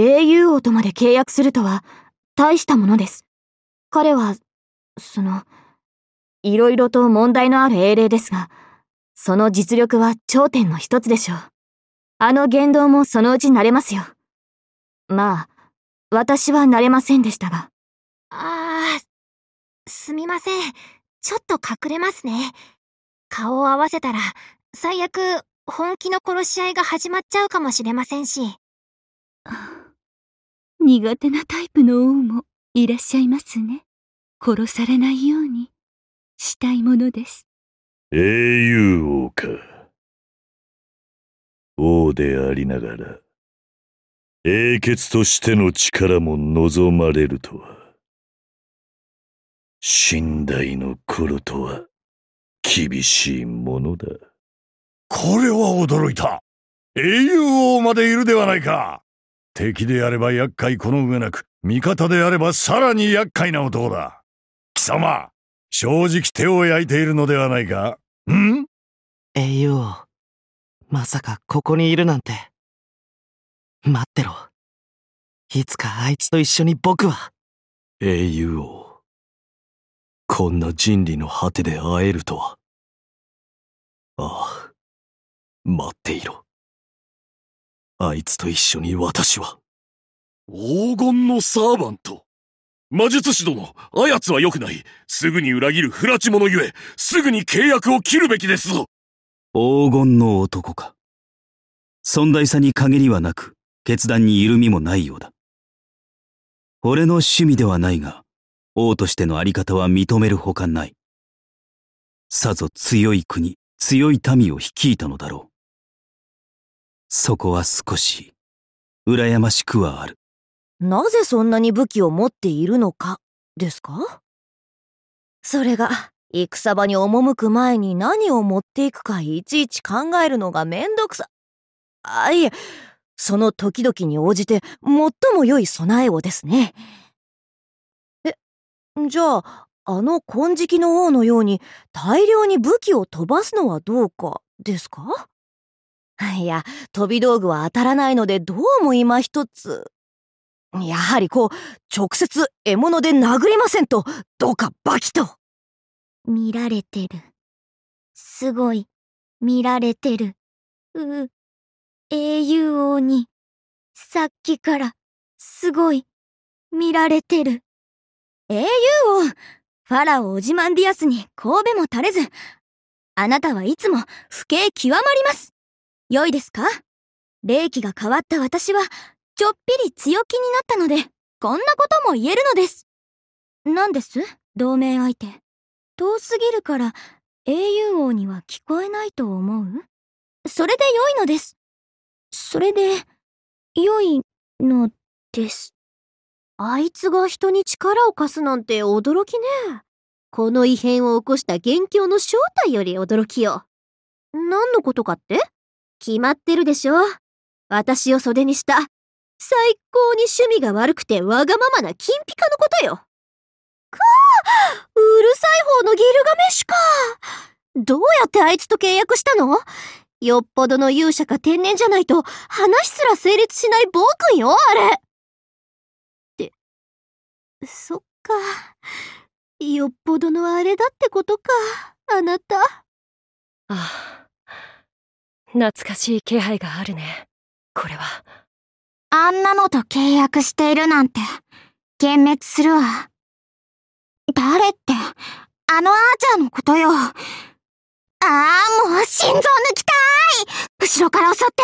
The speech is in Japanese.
英雄王とまで契約するとは、大したものです。彼は、その、いろいろと問題のある英霊ですが、その実力は頂点の一つでしょう。あの言動もそのうち慣れますよ。まあ、私は慣れませんでしたが。ああ、すみません。ちょっと隠れますね。顔を合わせたら、最悪、本気の殺し合いが始まっちゃうかもしれませんし。苦手なタイプの王もいらっしゃいますね。殺されないようにしたいものです。英雄王か。王でありながら、英傑としての力も望まれるとは。寝台の頃とは厳しいものだ。これは驚いた。英雄王までいるではないか。敵であれば厄介この上なく、味方であればさらに厄介な男だ。貴様、正直手を焼いているのではないかん英雄王まさかここにいるなんて。待ってろ。いつかあいつと一緒に僕は。英雄王。こんな人類の果てで会えるとは。ああ、待っていろ。あいつと一緒に私は。黄金のサーバント魔術師殿、あやつは良くない。すぐに裏切る不埒者ゆえ、すぐに契約を切るべきですぞ。黄金の男か。存在さに限りはなく、決断に緩みもないようだ。俺の趣味ではないが、王としてのあり方は認めるほかない。さぞ強い国、強い民を率いたのだろう。そこは少し、羨ましくはある。なぜそんなに武器を持っているのか、ですかそれが、戦場に赴く前に何を持っていくかいちいち考えるのがめんどくさ。あ、いえ、その時々に応じて最も良い備えをですね。え、じゃあ、あの金色の王のように大量に武器を飛ばすのはどうかですか いや、飛び道具は当たらないのでどうも今一つ。やはりこう、直接獲物で殴りませんと、どうかバキと。見られてる。すごい、見られてる。う、英雄王に、さっきから、すごい、見られてる。英雄王ファラオ・オジマンディアスに神戸も垂れず、あなたはいつも不景極まります良いですか霊気が変わった私は、ちょっぴり強気になったので、こんなことも言えるのです。何です同盟相手。遠すぎるから、英雄王には聞こえないと思うそれで良いのです。それで、良いのです。あいつが人に力を貸すなんて驚きね。この異変を起こした元凶の正体より驚きよ。何のことかって決まってるでしょ私を袖にした。最高に趣味が悪くてわがままな金ピカのことよ。かあ、うるさい方のギルガメッシュか。どうやってあいつと契約したのよっぽどの勇者か天然じゃないと話すら成立しない暴君よ、あれ。って、そっか。よっぽどのあれだってことか、あなた。ああ。懐かしい気配があるね。これは。あんなのと契約しているなんて、幻滅するわ。誰って、あのアーチャーのことよ。ああ、もう心臓抜きたい後ろから襲って